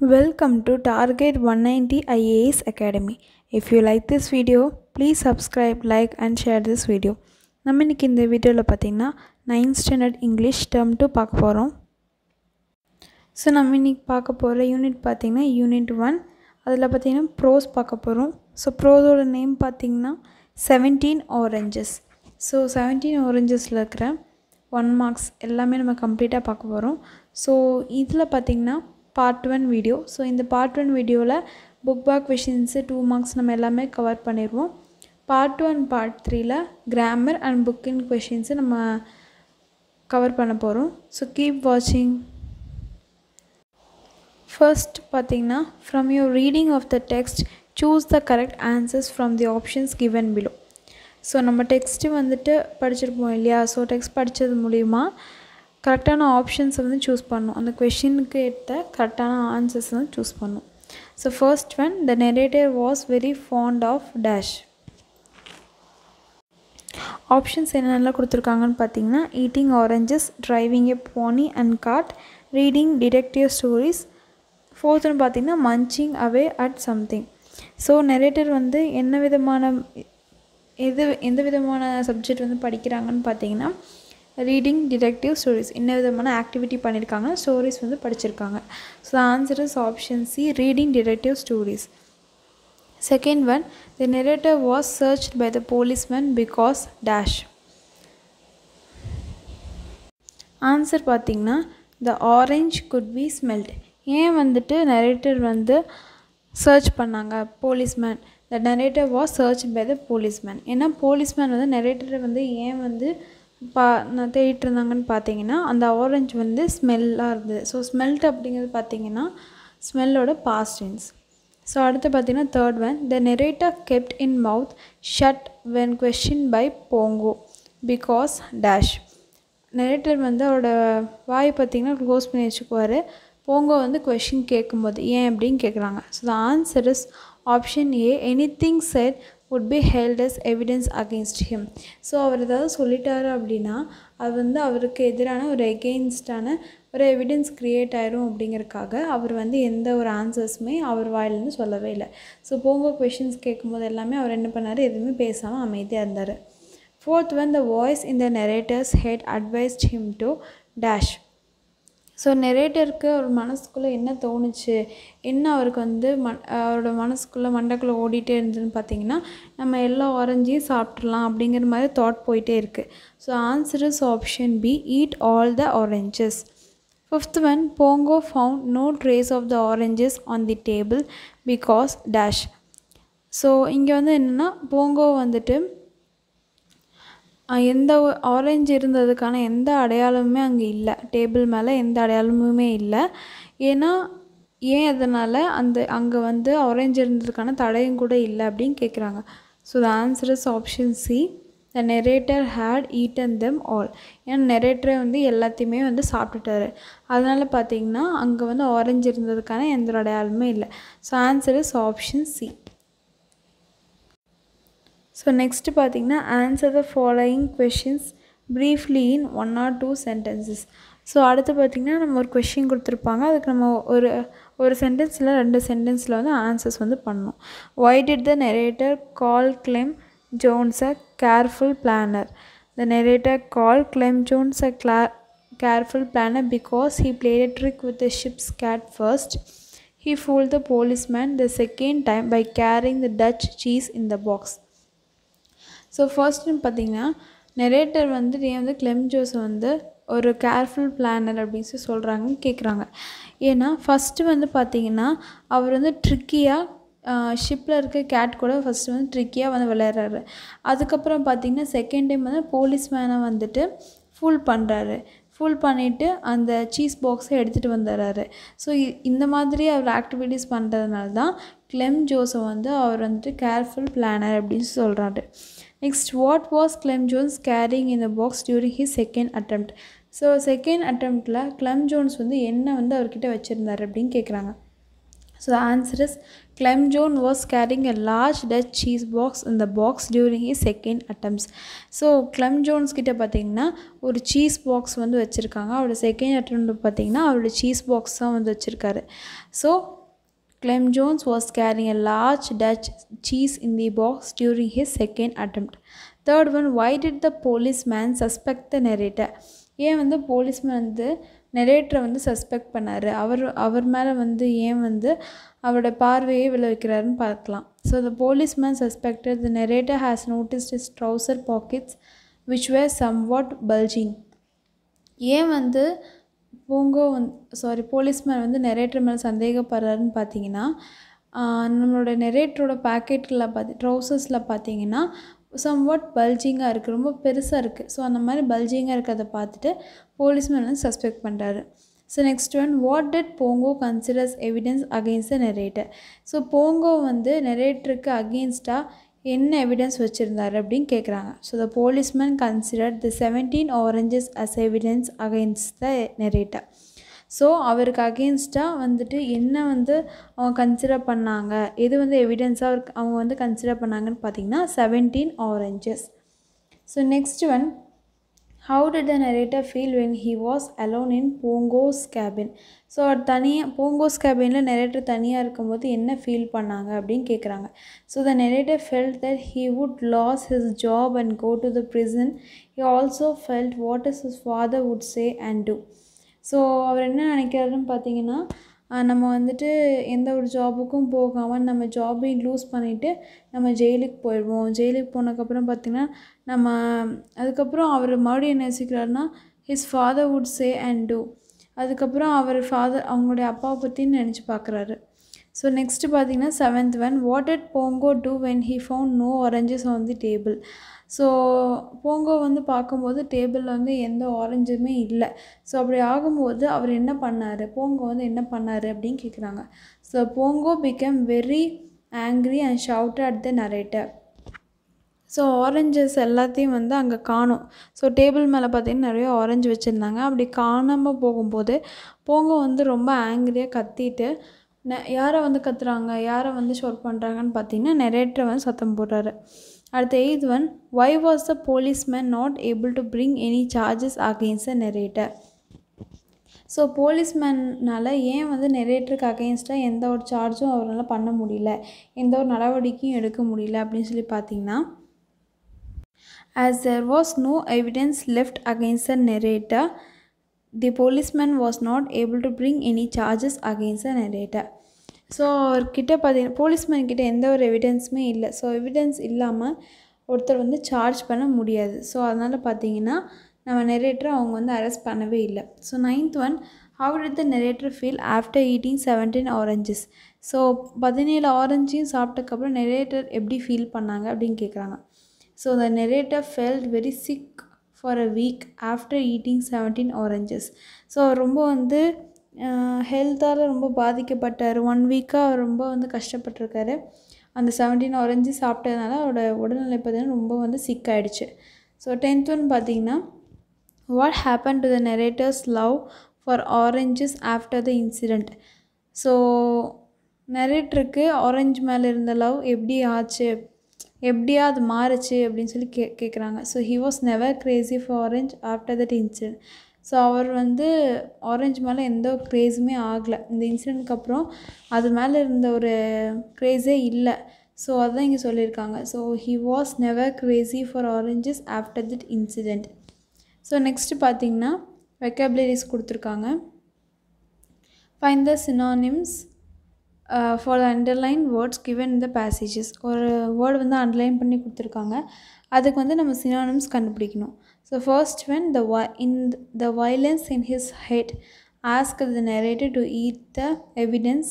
Welcome to Target 190 IAS Academy. If you like this video, please subscribe, like and share this video. நம்ம இன்றைக்கி இந்த வீடியோவில் பார்த்தீங்கன்னா ninth standard English term two பார்க்க போகிறோம் so நம்ம இன்றைக்கி பார்க்க போகிற யூனிட் பார்த்திங்கன்னா யூனிட் ஒன் அதில் பார்த்திங்கன்னா ப்ரோஸ் பார்க்க போகிறோம் ஸோ ப்ரோஸோட நேம் பார்த்திங்கன்னா செவன்டீன் ஆரஞ்சஸ் ஸோ செவன்டீன் ஆரஞ்சஸில் இருக்கிற ஒன் மார்க்ஸ் எல்லாமே நம்ம கம்ப்ளீட்டாக பார்க்க போகிறோம் ஸோ இதில் பார்த்திங்கன்னா பார்ட் ஒன் வீடியோ ஸோ இந்த பார்ட் ஒன் வீடியோவில் book back questions two marks நம்ம எல்லாமே கவர் பண்ணிடுவோம் பார்ட் ஒன் பார்ட் த்ரீயில் கிராமர் அண்ட் புக்கின் கொஷின்ஸு நம்ம கவர் பண்ண போகிறோம் ஸோ கீப் வாட்சிங் ஃபர்ஸ்ட் பார்த்தீங்கன்னா from your reading of the text choose the correct answers from the options given below so நம்ம டெக்ஸ்ட்டு வந்துட்டு படிச்சிருப்போம் இல்லையா ஸோ டெக்ஸ்ட் படித்தது மூலிமா கரெக்டான ஆப்ஷன்ஸை வந்து சூஸ் பண்ணும் அந்த கொஷினுக்கு ஏற்ற கரெக்டான ஆன்சர்ஸ் வந்து சூஸ் பண்ணும் so first one the narrator was very fond of dash options என்னென்னலாம் கொடுத்துருக்காங்கன்னு பார்த்தீங்கன்னா eating oranges driving a pony and cart reading detective stories ஃபோர்த்துன்னு பார்த்தீங்கன்னா munching away at something so narrator வந்து என்ன விதமான எது எந்த விதமான சப்ஜெக்ட் வந்து படிக்கிறாங்கன்னு பார்த்தீங்கன்னா ரீடிங் டிடெக்டிவ் ஸ்டோரிஸ் என்ன விதமான ஆக்டிவிட்டி பண்ணியிருக்காங்க ஸ்டோரிஸ் வந்து படிச்சிருக்காங்க so answer is option C reading detective stories second one the narrator was search by the policeman because dash answer பார்த்திங்கன்னா the orange could be smelt ஏன் வந்துட்டு நரேட்டர் வந்து search பண்ணாங்க policeman the narrator was search by the policeman ஏன்னா policeman வந்து நரேட்டரை வந்து ஏன் வந்து பா நான் பார்த்தீங்கன்னா அந்த ஆரஞ்சு வந்து ஸ்மெல்லாக இருந்தது ஸோ ஸ்மெல்ட் அப்படிங்கிறது பார்த்தீங்கன்னா ஸ்மெல்லோட பாஸ்டின்ஸ் ஸோ அடுத்து பார்த்தீங்கன்னா third one the narrator kept in mouth shut when question by Bongo because dash narrator வந்து அவரோட வாய் பார்த்திங்கன்னா க்ளோஸ் பண்ணி வச்சுக்குவார் போங்கோ வந்து கொஷின் கேட்கும்போது ஏன் அப்படின்னு கேட்குறாங்க so the answer is option A anything said would be held evidence against him so அவர் ஏதாவது சொல்லிட்டாரு அப்படின்னா அது வந்து அவருக்கு எதிரான ஒரு எகெயின்ஸ்டான ஒரு எவிடன்ஸ் க்ரியேட் ஆயிரும் அப்படிங்கிறக்காக அவர் வந்து எந்த ஒரு ஆன்சர்ஸுமே அவர் வாயிலேருந்து சொல்லவே இல்லை ஸோ போங்க கொஷின்ஸ் கேட்கும்போது எல்லாமே அவர் என்ன பண்ணார் எதுவுமே பேசாமல் அமைதியாக இருந்தார் ஃபோர்த் வந்து த வாய்ஸ் இந்த narrator's head advised him to dash so நெரேட்டருக்கு அவர் மனசுக்குள்ளே என்ன தோணுச்சு என்ன அவருக்கு வந்து மண் அவரோட மனசுக்குள்ளே மண்டக்குள்ளே ஓடிட்டே இருந்ததுன்னு பார்த்தீங்கன்னா நம்ம எல்லா ஆரஞ்சையும் சாப்பிட்றலாம் அப்படிங்கிற மாதிரி தாட் போயிட்டே இருக்குது so answer is option B eat all the oranges fifth one Bongo found no trace of the oranges on the table because dash so இங்கே வந்து என்னென்னா போங்கோ வந்துட்டு எந்த ஆரஞ்சு இருந்ததுக்கான எந்த அடையாளமுமே அங்கே இல்லை டேபிள் மேலே எந்த அடையாளமுமே இல்லை ஏன்னா ஏன் அதனால் அந்த அங்கே வந்து ஆரஞ்சு இருந்ததுக்கான தடையும் கூட இல்லை அப்படின்னு கேட்குறாங்க so the answer is option C the narrator had eaten them all ஏன்னா நெரேட்டரை வந்து எல்லாத்தையுமே வந்து சாப்பிட்டுட்டாரு அதனால் பார்த்திங்கன்னா அங்கே வந்து ஆரஞ்சு இருந்ததுக்கான எந்த அடையாளமே இல்லை so answer is option C so next பார்த்திங்கன்னா answer the following questions briefly in one or two sentences so அடுத்து பார்த்திங்கன்னா நம்ம ஒரு கொஷின் கொடுத்துருப்பாங்க அதுக்கு நம்ம ஒரு ஒரு சென்டென்ஸில் ரெண்டு சென்டென்ஸில் வந்து ஆன்சர்ஸ் வந்து பண்ணணும் why did the narrator call Clem Jones a careful planner the narrator call Clem Jones a கிளா careful planner because he played trick with the ship's cat first he fool the policeman the second time by carrying the Dutch cheese in the box so ஃபர்ஸ்ட்னு பார்த்தீங்கன்னா narrator வந்து ஏன் வந்து Clem Jose வந்து ஒரு careful planner அப்படின்னு சொல்கிறாங்கன்னு கேட்குறாங்க ஏன்னா ஃபஸ்ட்டு வந்து பார்த்திங்கன்னா அவர் வந்து ட்ரிக்கியாக ஷிப்பில் இருக்க கேட் கூட ஃபஸ்ட்டு வந்து ட்ரிக்கியாக வந்து விளையாடுறாரு அதுக்கப்புறம் பார்த்திங்கன்னா செகண்ட் டைம் வந்து போலீஸ் மேனை வந்துட்டு ஃபுல் பண்ணுறாரு ஃபுல் பண்ணிவிட்டு அந்த சீஸ் பாக்ஸை எடுத்துகிட்டு வந்துடுறாரு ஸோ இந்த மாதிரி அவர் ஆக்டிவிட்டீஸ் பண்ணுறதுனால தான் கிளெம் ஜோஸை வந்து அவர் வந்துட்டு கேர்ஃபுல் பிளானர் அப்படின்னு சொல்கிறாரு next what was Clem Jones carrying இந்த box box he second second so second அட்டம்ப்டில் கிளம் ஜோன்ஸ் வந்து என்ன வந்து அவர்கிட்ட வச்சுருந்தார் அப்படின்னு கேட்குறாங்க so answer is Clem Jones was carrying a large Dutch cheese box இந்த box during he second attempts so Clem Jones கிட்ட பார்த்தீங்கன்னா ஒரு சீஸ் பாக்ஸ் வந்து வச்சுருக்காங்க அவரோட செகண்ட் அட்டம் பார்த்திங்கன்னா அவரோட சீஸ் பாக்ஸ் தான் வந்து வச்சுருக்காரு so Clem Jones was carrying a large Dutch cheese in the box during his second attempt. Third one why did the police man suspect the narrator ஏன் வந்து போலீஸ்மேன் வந்து நெரேட்டரை வந்து சஸ்பெக்ட் பண்ணார் அவர் அவர் மேலே வந்து ஏன் வந்து அவரோட பார்வையை விளைவிக்கிறாருன்னு பார்க்கலாம் so the police man suspected the narrator has noticed is trouser pockets which were somewhat bulging ஏன் வந்து பூங்கோ வந் சாரி போலீஸ்மேன் வந்து நெரேட்டர் மேலே சந்தேகப்படுறாருன்னு பார்த்தீங்கன்னா நம்மளோட நெரேட்டரோட பேக்கெட்டில் பார்த்து ட்ரௌசர்ஸில் பார்த்தீங்கன்னா சம் வாட் பல்ஜிங்காக இருக்குது ரொம்ப பெருசாக இருக்குது ஸோ அந்த மாதிரி பல்ஜிங்காக இருக்கிறத பார்த்துட்டு போலீஸ்மேன் வந்து சஸ்பெக்ட் பண்ணுறாரு so next one what did Bongo considers evidence against the narrator so Bongo வந்து நெரேட்டருக்கு அகெயின்ஸ்டாக என்ன எவிடன்ஸ் வச்சுருந்தார் அப்படின்னு கேட்குறாங்க so the policeman consider the seventeen oranges as evidence against the narrator so அவருக்கு அகெயின்ஸ்டாக வந்துட்டு என்ன வந்து அவங்க கன்சிடர் பண்ணாங்க எது வந்து எவிடன்ஸாக அவருக்கு அவங்க வந்து கன்சிடர் பண்ணாங்கன்னு பார்த்தீங்கன்னா seventeen oranges so next one how did the narrator feel when he was alone in Bongo's cabin so தனியாக போங்கோஸ் கேபினில் நரேட்டர் தனியாக இருக்கும்போது என்ன ஃபீல் பண்ணாங்க அப்படின்னு கேட்குறாங்க so the narrator felt that he would lose his job and go to the prison he also felt what is his father would say and do so அவர் என்ன நினைக்கிறாருன்னு பார்த்தீங்கன்னா நம்ம வந்துட்டு எந்த ஒரு ஜாபுக்கும் போகாமல் நம்ம ஜாபையும் லூஸ் பண்ணிவிட்டு நம்ம ஜெயிலுக்கு போயிடுவோம் ஜெயிலுக்கு போனதுக்கப்புறம் பார்த்திங்கன்னா நம்ம அதுக்கப்புறம் அவர் மறுபடியும் என்ன யோசிக்கிறாருன்னா his father would say and do அதுக்கப்புறம் அவர் ஃபாதர் அவங்களுடைய அப்பாவை பற்றின்னு நினச்சி பார்க்குறாரு ஸோ நெக்ஸ்ட்டு பார்த்தீங்கன்னா seventh one what at Bongo do when he found no oranges on the table so Bongo வந்து பார்க்கும்போது டேபிளில் வந்து எந்த ஆரஞ்சுமே இல்லை ஸோ அப்படி ஆகும்போது அவர் என்ன பண்ணார் போங்கோ வந்து என்ன பண்ணார் அப்படின்னு கேட்குறாங்க so Bongo become very angry and shout at the narrator so oranges எல்லாத்தையும் வந்து அங்கே காணும் ஸோ டேபிள் மேலே பார்த்திங்கன்னா நிறைய ஆரஞ்சு வச்சுருந்தாங்க அப்படி காணாமல் போகும்போது போங்க வந்து ரொம்ப ஆங்க்ரியாக கத்திட்டு ந யாரை வந்து கத்துறாங்க யாரை வந்து ஷோர் பண்ணுறாங்கன்னு பார்த்தீங்கன்னா நெரேட்டரை வந்து சத்தம் போடுறாரு அடுத்த eighth one why was the police man not able to bring any charges against the narrator? So போலீஸ்மேனால் ஏன் வந்து நெரேட்டருக்கு அகெயின்ஸ்டாக எந்த ஒரு சார்ஜும் அவரால் பண்ண முடியல எந்த ஒரு நடவடிக்கையும் எடுக்க முடியல அப்படின்னு சொல்லி பார்த்தீங்கன்னா as there was no evidence left against a narrator the policeman was not able to bring any charges against a narrator so அவர்கிட்ட பார்த்தீங்கன்னா போலீஸ்மேன் கிட்டே எந்த ஒரு எவிடென்ஸுமே இல்லை ஸோ எவிடன்ஸ் இல்லாமல் ஒருத்தர் வந்து சார்ஜ் பண்ண முடியாது ஸோ அதனால் பார்த்தீங்கன்னா நம்ம நெரேட்டரை அவங்க வந்து அரெஸ்ட் பண்ணவே இல்லை so ninth one how did the narrator feel after eating seventeen oranges so பதினேழு ஆரஞ்சையும் சாப்பிட்டக்கப்புறம் நெரேட்டர் எப்படி ஃபீல் பண்ணாங்க அப்படின்னு கேட்குறாங்க so the narrator felt very sick for a week after eating seventeen oranges so ரொம்ப வந்து ஹெல்த்தால் ரொம்ப பாதிக்கப்பட்டார் ஒன் வீக்காக அவர் ரொம்ப வந்து கஷ்டப்பட்டிருக்காரு அந்த செவன்டீன் ஆரஞ்சு சாப்பிட்டதுனால அவரோட உடல்நிலை பார்த்திங்கன்னா ரொம்ப வந்து சிக் ஆகிடுச்சு ஸோ டென்த் ஒன் பார்த்திங்கன்னா what happen to the narrator's love for oranges after the incident so நெரேட்டருக்கு ஆரஞ்சு மேலே இருந்த லவ் எப்படி ஆச்சு எப்படியா அது மாறுச்சு அப்படின்னு சொல்லி கே கேட்குறாங்க so he was never crazy for orange after that incident so அவர் வந்து ஆரஞ்சு மேலே எந்த க்ரேஸுமே ஆகலை இந்த இன்சிடெண்ட்க்கு அப்புறம் அது மேலே இருந்த ஒரு க்ரேஸே இல்லை ஸோ அதுதான் இங்கே சொல்லியிருக்காங்க so he was never crazy for oranges after that incident so next பார்த்தீங்கன்னா வெக்கபிலரிஸ் கொடுத்துருக்காங்க find the synonyms for the underline words given இந்த பேசேஜஸ் ஒரு வேர்டு வந்து அண்டர்லைன் பண்ணி கொடுத்துருக்காங்க அதுக்கு வந்து நம்ம சினானிம்ஸ் கண்டுபிடிக்கணும் So, first, when the in the violence in his head, asked the narrator to eat the evidence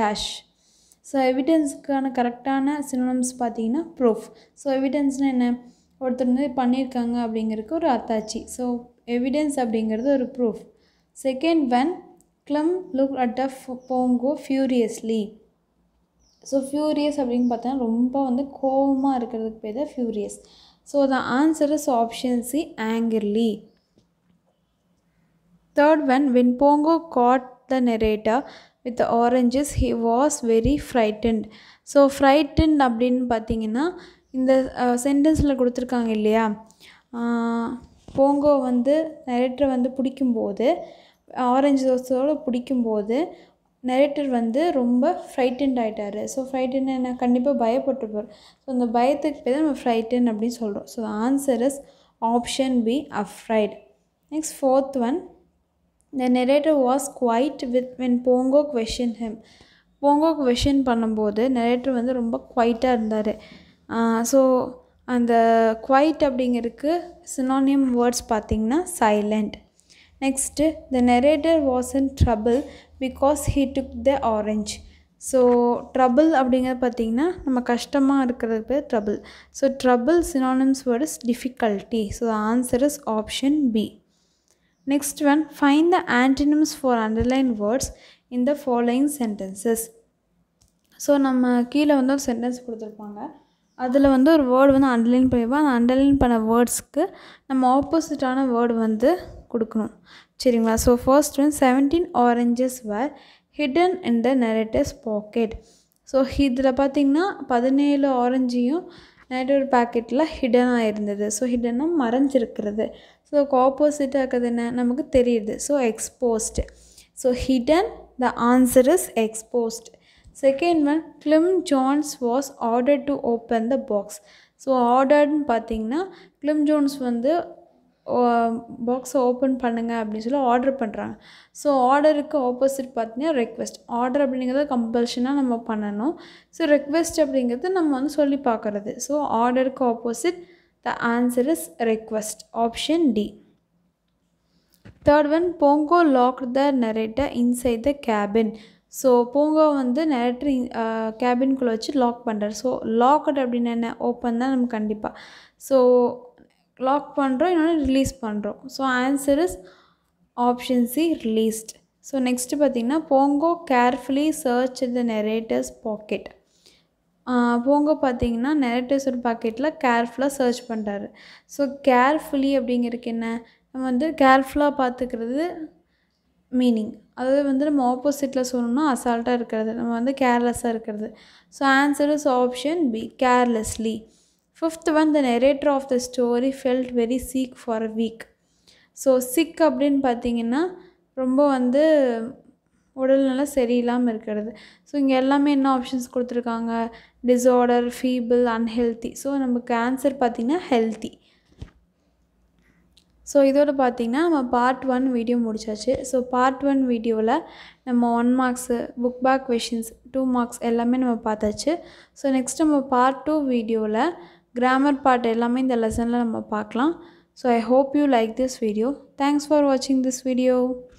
dash. So எவிடன்ஸுக்கான கரெக்டான சினோனம்ஸ் பார்த்தீங்கன்னா ப்ரூஃப் ஸோ எவிடன்ஸ்னால் என்ன ஒருத்தர் வந்து பண்ணியிருக்காங்க அப்படிங்கிறதுக்கு ஒரு அத்தாச்சி ஸோ எவிடென்ஸ் அப்படிங்கிறது ஒரு proof second when Clem look at a Bongo furiously so furious அப்படின்னு பார்த்தோன்னா ரொம்ப வந்து கோபமாக இருக்கிறதுக்கு பேர் தான் furious So the answer is option C angrily. Third one, when Pongo caught the narrator with the oranges, he was very frightened. So frighten அப்படின்னு பார்த்தீங்கன்னா இந்த சென்டென்ஸில் கொடுத்துருக்காங்க இல்லையா போங்கோ வந்து நரேட்டரை வந்து பிடிக்கும்போது ஆரஞ்சு தோசையோடு பிடிக்கும்போது நரேட்டர் வந்து ரொம்ப ஃப்ரைட்டன்ட் ஆகிட்டார் ஸோ ஃப்ரைட்டன் என்ன கண்டிப்பாக பயப்பட்டுருப்பார் ஸோ அந்த பயத்துக்கு பேர் நம்ம ஃப்ரைட்டன் அப்படின்னு சொல்கிறோம் so answer is option B afraid next fourth one the narrator was quiet with when Bongo question him Bongo question பண்ணும்போது நெரேட்டர் வந்து ரொம்ப குவைட்டாக இருந்தார் ஸோ அந்த குவைட் அப்படிங்கிறதுக்கு சினானியம் வேர்ட்ஸ் பார்த்திங்கன்னா silent next the narrator was in trouble because he took the orange so trouble அப்படிங்கிறது பார்த்திங்கன்னா நம்ம கஷ்டமாக இருக்கிறது பேர் trouble so trouble synonyms word is difficulty so answer is option B next one find the antonyms for underline words in the following sentences so நம்ம கீழே வந்து ஒரு சென்டென்ஸ் கொடுத்துருப்பாங்க அதில் வந்து ஒரு வேர்டு வந்து அண்டர்லைன் பண்ணியிருப்போம் அந்த அண்டர்லைன் பண்ண வேர்ட்ஸ்க்கு நம்ம ஆப்போசிட்டான வேர்டு வந்து கொடுக்கணும் சரிங்களா so first one seventeen oranges were hidden in the narrator's pocket so இதில் பார்த்திங்கன்னா பதினேழு ஆரஞ்சையும் நரேட்டர் பாக்கெட்டில் ஹிடனாக இருந்தது ஸோ ஹிடனாக மறைஞ்சிருக்கிறது ஸோ ஆப்போசிட்டாக இருக்கிறது என்ன நமக்கு தெரியுது so exposed so hidden the answer is exposed second one Clem Jones was order to open the box so ஆர்டர்னு பார்த்தீங்கன்னா கிளிம் ஜோன்ஸ் வந்து பாக்ஸை ஓப்பன் பண்ணுங்கள் அப்படின்னு சொல்லி ஆர்டர் பண்ணுறாங்க ஸோ ஆர்டருக்கு ஆப்போசிட் பார்த்தீங்கன்னா ரெக்வெஸ்ட் ஆர்டர் அப்படிங்கிறத கம்பல்ஷனாக நம்ம பண்ணணும் ஸோ ரெக்வெஸ்ட் அப்படிங்கிறது நம்ம வந்து சொல்லி பார்க்குறது ஸோ ஆர்டருக்கு opposite the answer is request option D third one Bongo lock the narrator inside the cabin so Bongo வந்து நரேட்டர் கேபின்குள்ளே வச்சு லாக் பண்ணுறாரு ஸோ லாக்ட் அப்படின்னு என்ன ஓப்பன் தான் நம்ம கண்டிப்பாக ஸோ லாக் பண்ணுறோம் இன்னொன்று ரிலீஸ் பண்ணுறோம் so answer is option C released so next பார்த்திங்கன்னா Bongo carefully search the narrator's pocket Bongo பார்த்திங்கன்னா நெரேட்டர்ஸ் ஒரு பாக்கெட்டில் கேர்ஃபுல்லாக சர்ச் பண்ணுறாரு ஸோ கேர்ஃபுல்லி அப்படிங்கிறதுக்கு என்ன நம்ம வந்து கேர்ஃபுல்லாக பார்த்துக்கிறது மீனிங் அதாவது வந்து நம்ம ஆப்போசிட்டில் சொல்லணும்னா அசால்ட்டாக இருக்கிறது நம்ம வந்து கேர்லெஸ்ஸாக இருக்கிறது so answer is option B carelessly fifth one the narrator of the story felt very sick for a week so sick அப்படின்னு பார்த்தீங்கன்னா ரொம்ப வந்து உடல்நல சரியில்லாமல் இருக்கிறது ஸோ இங்கே எல்லாமே என்ன ஆப்ஷன்ஸ் கொடுத்துருக்காங்க டிஸார்டர் ஃபீபிள் அன்ஹெல்த்தி ஸோ நமக்கு ஆன்சர் பார்த்திங்கன்னா ஹெல்த்தி ஸோ இதோடு பார்த்திங்கன்னா நம்ம பார்ட் ஒன் வீடியோ முடிச்சாச்சு ஸோ பார்ட் ஒன் வீடியோவில் நம்ம one marks book back questions two marks எல்லாமே நம்ம பார்த்தாச்சு ஸோ நெக்ஸ்ட் நம்ம பார்ட் டூ வீடியோவில் grammar part in the lesson. So I hope you like this video. Thanks for watching this video.